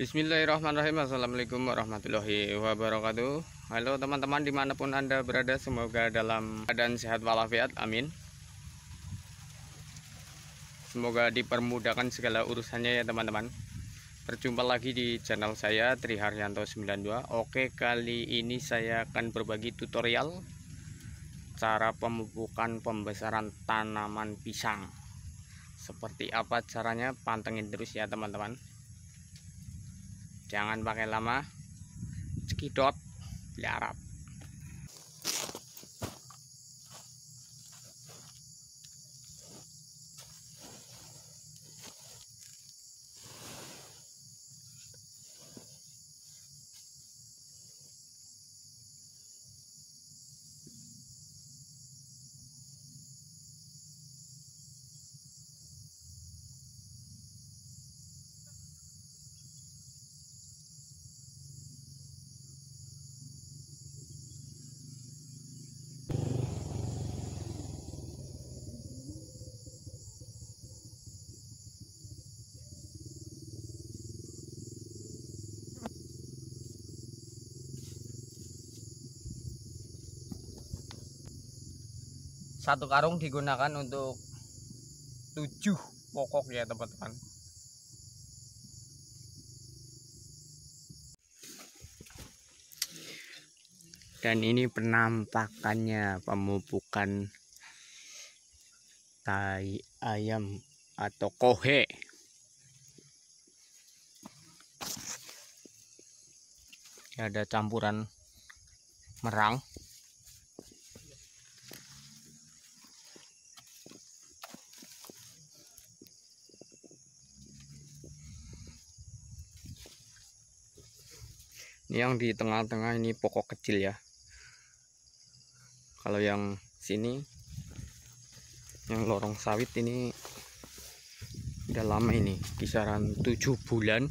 Bismillahirrahmanirrahim Assalamualaikum warahmatullahi wabarakatuh Halo teman-teman dimanapun anda berada Semoga dalam keadaan sehat walafiat Amin Semoga dipermudahkan segala urusannya ya teman-teman Berjumpa lagi di channel saya Triharyanto 92 Oke kali ini saya akan berbagi tutorial Cara pemupukan pembesaran tanaman pisang Seperti apa caranya pantengin terus ya teman-teman jangan pakai lama cekidot liarat satu karung digunakan untuk tujuh pokok ya teman-teman dan ini penampakannya pemupukan tai ayam atau kohe ada campuran merang ini yang di tengah-tengah ini pokok kecil ya kalau yang sini yang lorong sawit ini udah lama ini kisaran 7 bulan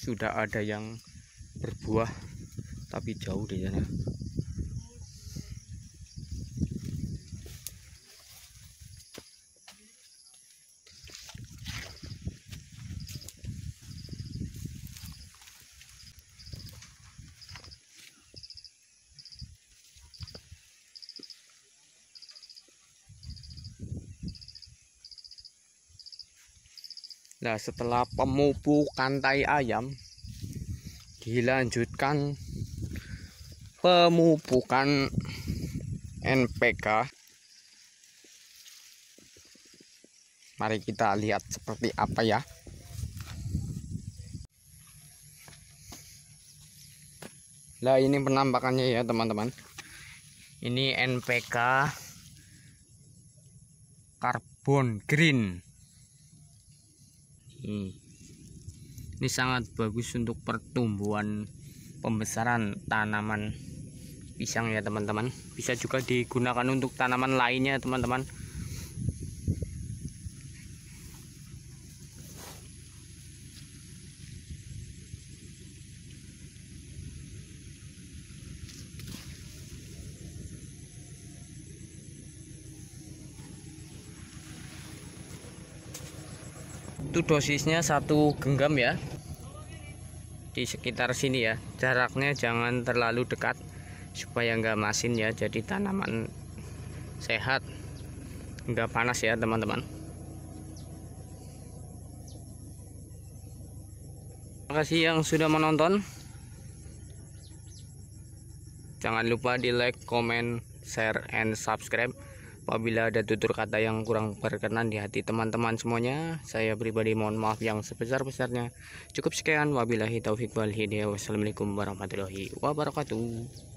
sudah ada yang berbuah tapi jauh di sana Nah setelah pemupukan tai ayam dilanjutkan pemupukan NPK Mari kita lihat seperti apa ya Nah ini penampakannya ya teman-teman Ini NPK Karbon Green ini hmm. ini sangat bagus untuk pertumbuhan pembesaran tanaman pisang ya teman-teman bisa juga digunakan untuk tanaman lainnya teman-teman itu dosisnya satu genggam ya di sekitar sini ya jaraknya jangan terlalu dekat supaya enggak masin ya jadi tanaman sehat enggak panas ya teman-teman terima kasih yang sudah menonton jangan lupa di like comment share and subscribe Apabila ada tutur kata yang kurang berkenan di hati teman-teman semuanya, saya pribadi mohon maaf yang sebesar-besarnya. Cukup sekian, wabillahi taufiq wal hidayah. Wassalamualaikum warahmatullahi wabarakatuh.